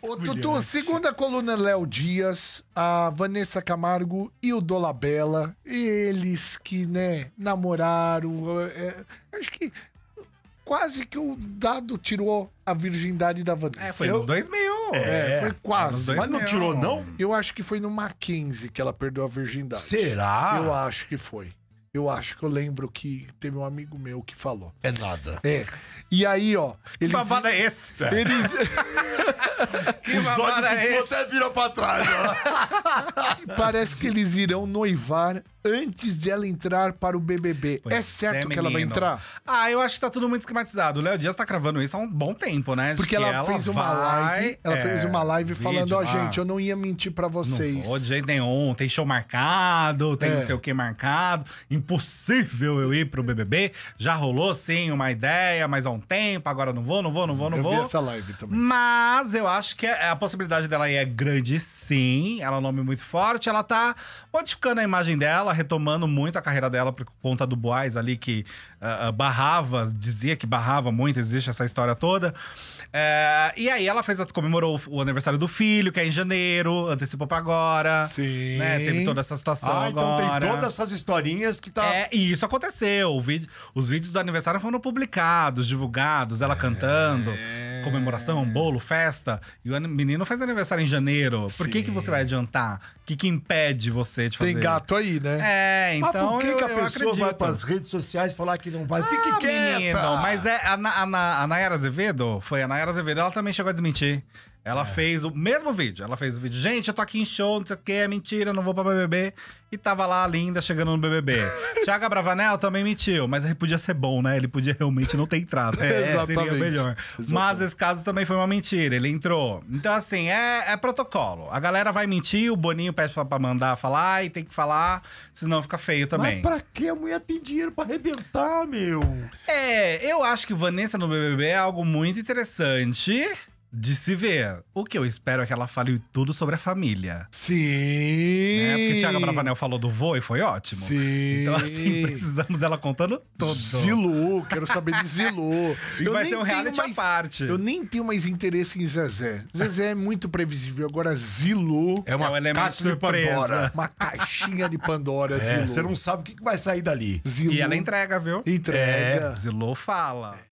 Ô, Tutu, segunda coluna Léo Dias, a Vanessa Camargo e o Dolabella. Eles que, né, namoraram. É, é acho que quase que o dado tirou a virgindade da Vanessa. É, foi nos dois mil. É, é foi quase. Mas não mil. tirou, não? Eu acho que foi no Mackenzie que ela perdeu a virgindade. Será? Eu acho que foi. Eu acho que eu lembro que teve um amigo meu que falou. É nada. É. E aí, ó. Eles... Que babado é esse? Eles. episódio que é você virou pra trás. Parece que eles irão noivar antes de ela entrar para o BBB. Pois é certo é, que ela vai entrar? Ah, eu acho que tá tudo muito esquematizado. O Léo Dias tá cravando isso há um bom tempo, né? Porque ela, ela, fez uma vai, live, ela é, fez uma live falando, ó, ah. gente, eu não ia mentir para vocês. Não vou de jeito nenhum, tem show marcado, tem é. não sei o que marcado, impossível eu ir pro BBB. Já rolou sim uma ideia, mas há um tempo, agora não vou, não vou, não vou, não eu vou. Vi essa live também. Mas eu acho que é, a possibilidade dela aí é grande, sim. Ela é um nome muito forte. Ela tá modificando a imagem dela, retomando muito a carreira dela por conta do Boaz ali, que uh, barrava, dizia que barrava muito, existe essa história toda. Uh, e aí ela fez, comemorou o aniversário do filho, que é em janeiro, antecipou pra agora. Sim. Né? Teve toda essa situação ah, agora. então tem todas essas historinhas que tá... É, e isso aconteceu. Vídeo, os vídeos do aniversário foram publicados, divulgados, ela é... cantando comemoração, bolo, festa. E o menino faz aniversário em janeiro. Por que, que você vai adiantar? O que, que impede você de fazer? Tem gato aí, né? É, Mas então. por que, eu, que a pessoa vai para as redes sociais falar que não vai? Fique ah, quieta! mas é, a, a, a, a Nayara Azevedo, foi a Nayara Azevedo, ela também chegou a desmentir. Ela é. fez o mesmo vídeo. Ela fez o vídeo. Gente, eu tô aqui em show, não sei o que, é mentira, não vou pra BBB. E tava lá, linda, chegando no BBB. Thiago Bravanel também mentiu, mas ele podia ser bom, né? Ele podia realmente não ter entrado. É, Exatamente. seria melhor. Exatamente. Mas esse caso também foi uma mentira, ele entrou. Então, assim, é, é protocolo. A galera vai mentir, o Boninho pede pra, pra mandar falar e tem que falar, senão fica feio também. Mas pra que a mulher tem dinheiro pra arrebentar, meu? É, eu acho que Vanessa no BBB é algo muito interessante de se ver. O que eu espero é que ela fale tudo sobre a família. Sim! Né? Porque Tiago Bravanel falou do vô e foi ótimo. Sim! Então, assim, precisamos dela contando tudo. Zilu, quero saber de Zilu. e eu vai ser um reality mais, à parte. Eu nem tenho mais interesse em Zezé. Zezé é muito previsível. Agora, Zilu... É uma é um de Pandora. Uma caixinha de Pandora, é, Zilu. Você não sabe o que vai sair dali. Zilu. E ela entrega, viu? Entrega. É. Zilu fala.